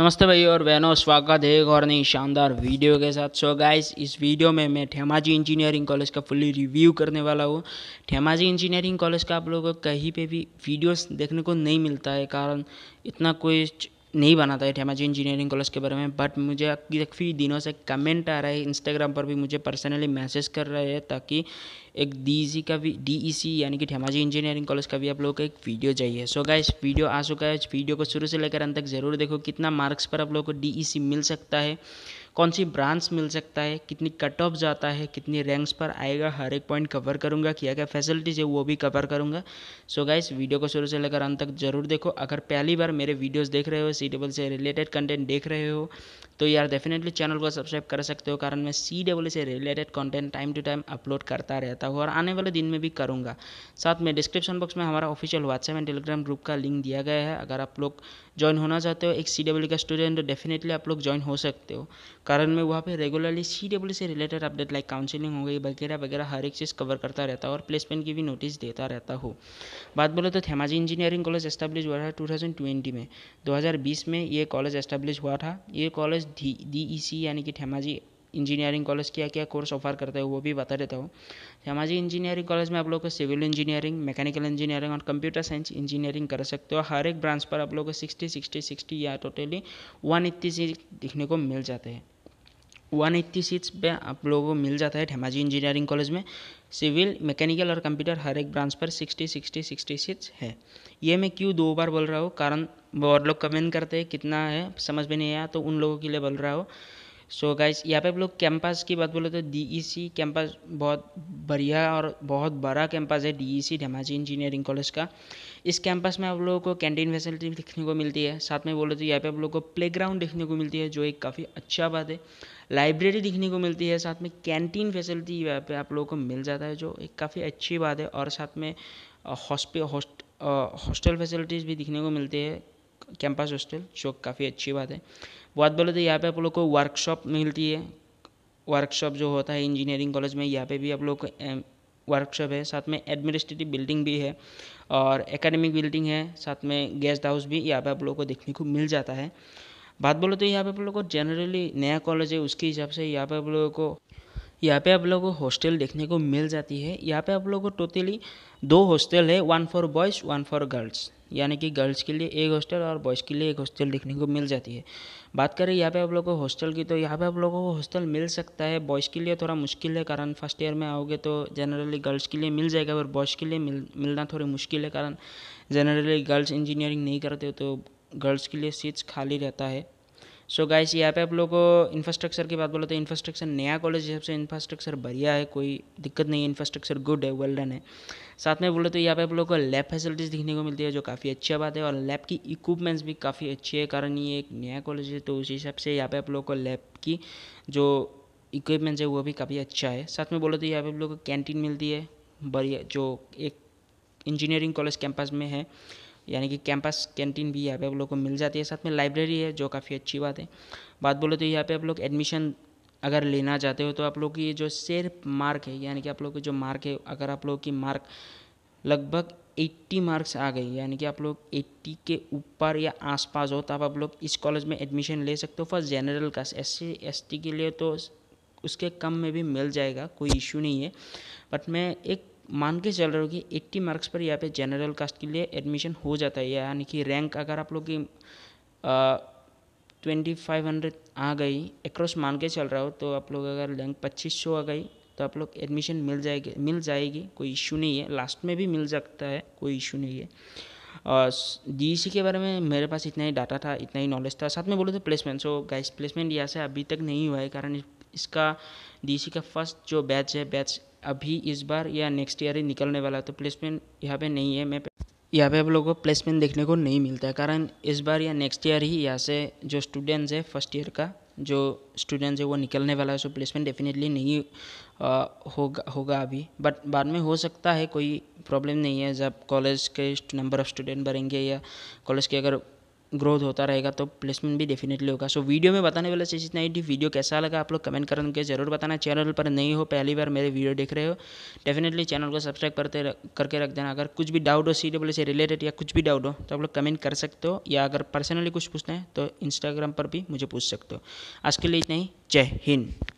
नमस्ते भाई और बहनों स्वागत है एक और नई शानदार वीडियो के साथ सो so गाइस इस वीडियो में मैं ठेमाजी इंजीनियरिंग कॉलेज का फुल्ली रिव्यू करने वाला हूँ ठेमाजी इंजीनियरिंग कॉलेज का आप लोगों को कहीं पे भी वीडियोस देखने को नहीं मिलता है कारण इतना कोई नहीं बनाता है ठेमाजी इंजीनियरिंग कॉलेज के बारे में बट मुझे काफ़ी दिनों से कमेंट आ रहा है इंस्टाग्राम पर भी मुझे पर्सनली मैसेज कर रहे हैं ताकि एक डी e का भी डी e यानी कि ठेमाजी इंजीनियरिंग कॉलेज का भी आप लोगों को एक वीडियो चाहिए सो गाय वीडियो आ चुका है वीडियो को शुरू से लेकर अंत तक ज़रूर देखो कितना मार्क्स पर आप लोगों को डी e मिल सकता है कौन सी ब्रांच मिल सकता है कितनी कट ऑफ जाता है कितनी रैंक्स पर आएगा हर एक पॉइंट कवर करूँगा क्या क्या फैसिलिटीज़ है वो भी कवर करूँगा सो गाइस वीडियो को शुरू से लेकर अंत तक जरूर देखो अगर पहली बार मेरे वीडियोज़ देख रहे हो सी डबल से रिलेटेड कंटेंट देख रहे हो तो यार डेफिनेटली चैनल को सब्सक्राइब कर सकते हो कारण मैं सी डबल से related content time to time upload करता रहता हूँ और आने वाले दिन में भी करूँगा साथ में डिस्क्रिप्शन बॉक्स में हमारा official WhatsApp and Telegram group का लिंक दिया गया है अगर आप लोग ज्वाइन होना चाहते हो एक सी e का स्टूडेंट डेफिनेटली तो आप लोग ज्वाइन हो सकते हो कारण मैं वहाँ पे रेगुलरली सी डब्ल्यू से रिलेटेड अपडेट लाइक काउंसिलिंग हो गई वगैरह वगैरह हर एक चीज़ कवर करता रहता हूँ और प्लेसमेंट की भी नोटिस देता रहता हूँ बात बोले तो थेमाजी इंजीनियरिंग कॉलेज एस्टेब्लिश हुआ था टू में दो में ये कॉलेज एस्टैब्लिश हुआ था ये कॉलेज डी e यानी कि थेमाजी इंजीनियरिंग कॉलेज क्या क्या कोर्स ऑफर करता है वो भी बता देता हूँ सामाजिक इंजीनियरिंग कॉलेज में आप लोग को सिविल इंजीनियरिंग मैकेनिकल इंजीनियरिंग और कंप्यूटर साइंस इंजीनियरिंग कर सकते हो हर एक ब्रांच पर आप लोग को सिक्सटी सिक्सटी सिक्सटी या टोटली वन एट्टी देखने को मिल जाते हैं वन एट्टी सीट्स पे आप लोगों को मिल जाता है धेमाजी इंजीनियरिंग कॉलेज में सिविल मैकेनिकल और कंप्यूटर हर एक ब्रांच पर सिक्सटी सिक्सटी सिक्सटी सीट्स है ये मैं क्यों दो बार बोल रहा हूँ कारण और लोग कमेंट करते हैं कितना है समझ में नहीं आया तो उन लोगों के लिए बोल रहा हूँ सो गाइस यहाँ पे आप लोग कैंपस की बात बोले तो डीईसी कैंपस e बहुत बढ़िया और बहुत बड़ा कैंपस है डीईसी धेमाजी इंजीनियरिंग कॉलेज का इस कैंपस में आप लोगों को कैंटीन फैसिलिटी देखने को मिलती है साथ में बोले तो यहाँ पे आप लोग को प्लेग्राउंड देखने को मिलती है जो एक काफ़ी अच्छा बात है लाइब्रेरी देखने को मिलती है साथ में कैंटीन फैसिलिटी यहाँ पर आप लोगों को मिल जाता है जो एक काफ़ी अच्छी बात है और साथ में हॉस्पि हॉस्टल फैसिलिटीज़ भी दिखने को मिलती है कैंपस हॉस्टल जो काफ़ी अच्छी बात है बात बोले तो यहाँ पे आप लोग को वर्कशॉप मिलती है वर्कशॉप जो होता है इंजीनियरिंग कॉलेज में यहाँ पे भी आप लोग को वर्कशॉप है साथ में एडमिनिस्ट्रेटिव बिल्डिंग भी है और एकेडमिक बिल्डिंग है साथ में गेस्ट हाउस भी यहाँ पे आप लोग को देखने को मिल जाता है बात बोलो तो यहाँ पे आप लोग को जनरली नया कॉलेज है उसके हिसाब से यहाँ पे आप लोगों को यहाँ पे आप लोगों को हॉस्टल देखने को मिल जाती है यहाँ पे आप लोगों को टोटली दो हॉस्टल है one for boys one for girls यानी कि गर्ल्स के लिए एक हॉस्टल और बॉयज़ के लिए एक हॉस्टल देखने को मिल जाती है बात करें यहाँ पे आप लोगों को हॉस्टल की तो यहाँ पे आप लोगों को हॉस्टल मिल सकता है बॉयज़ के लिए थोड़ा मुश्किल है कारण फर्स्ट ईयर में आओगे तो जनरली गर्ल्स के लिए मिल जाएगा और बॉयज़ के लिए मिल मिलना थोड़ी मुश्किल है कारण जनरली गर्ल्स इंजीनियरिंग नहीं करते तो गर्ल्स के लिए सीट्स खाली रहता है सो गाइस यहाँ पे आप लोग को इंफ्रास्ट्रक्चर की बात बोलो तो इंफ्रास्ट्रक्चर नया कॉलेज हिसाब से इंफ्रास्ट्रक्चर बढ़िया है कोई दिक्कत नहीं इंफ्रास्ट्रक्चर गुड है वेल डन है साथ में बोलो तो यहाँ पे आप लोगों को लैब फैसिलिटीज़ दिखने को मिलती है जो काफ़ी अच्छी बात है और लैब की इक्विपमेंट्स भी काफ़ी अच्छी है कारण ये एक नया कॉलेज है तो उस हिसाब से यहाँ पे आप लोग को लैब की जो इक्विपमेंट्स है वो भी काफ़ी अच्छा है साथ में बोलो तो यहाँ पे आप लोग को कैंटीन मिलती है बढ़िया जो एक इंजीनियरिंग कॉलेज कैंपस में है यानी कि कैंपस कैंटीन भी यहाँ पे आप लोग को मिल जाती है साथ में लाइब्रेरी है जो काफ़ी अच्छी बात है बात बोले तो यहाँ पे आप लोग एडमिशन अगर लेना चाहते हो तो आप लोग की जो सिर्फ मार्क है यानी कि आप लोग की जो मार्क है अगर आप लोग की मार्क लगभग 80 मार्क्स आ गई यानी कि आप लोग 80 के ऊपर या आसपास हो तब आप लोग इस कॉलेज में एडमिशन ले सकते हो फॉर जनरल का एस सी एस टी के लिए तो उसके कम में भी मिल जाएगा कोई इशू नहीं है बट मैं एक मान के चल रहे हो कि एट्टी मार्क्स पर यहाँ पे जनरल कास्ट के लिए एडमिशन हो जाता है यानी कि रैंक अगर आप लोग की ट्वेंटी फाइव हंड्रेड आ गई एक मान के चल रहा हो तो आप लोग अगर रैंक पच्चीस सौ आ गई तो आप लोग एडमिशन मिल जाएगी मिल जाएगी कोई इशू नहीं है लास्ट में भी मिल सकता है कोई इशू नहीं है और डी के बारे में मेरे पास इतना ही डाटा था इतना ही नॉलेज था साथ में बोले तो प्लेसमेंट सो गाइस प्लेसमेंट यहाँ से अभी तक नहीं हुआ है कारण इसका डी का फर्स्ट जो बैच है बैच अभी इस बार या नेक्स्ट ईयर ही निकलने वाला तो प्लेसमेंट यहाँ पे नहीं है मैं यहाँ पे आप लोगों को प्लेसमेंट देखने को नहीं मिलता है कारण इस बार या नेक्स्ट ईयर ही यहाँ से जो स्टूडेंट्स है फर्स्ट ईयर का जो स्टूडेंट्स है वो निकलने वाला है सो प्लेसमेंट डेफिनेटली नहीं होगा होगा अभी बट बाद में हो सकता है कोई प्रॉब्लम नहीं है जब कॉलेज के नंबर ऑफ़ स्टूडेंट बढ़ेंगे या कॉलेज के अगर ग्रोथ होता रहेगा तो प्लेसमेंट भी डेफिनेटली होगा सो वीडियो में बताने वाला चीज़ इतना ही वीडियो कैसा लगा आप लोग कमेंट करके जरूर बताना चैनल पर नहीं हो पहली बार मेरे वीडियो देख रहे हो डेफिनेटली चैनल को सब्सक्राइब करते करके रख देना अगर कुछ भी डाउट हो सी डब्ल्यू से रिलेटेड या कुछ भी डाउट हो तो आप लोग कमेंट कर सकते हो या अगर पर्सनली कुछ पूछना है तो इंस्टाग्राम पर भी मुझे पूछ सकते हो आज के लिए इतना ही जय हिंद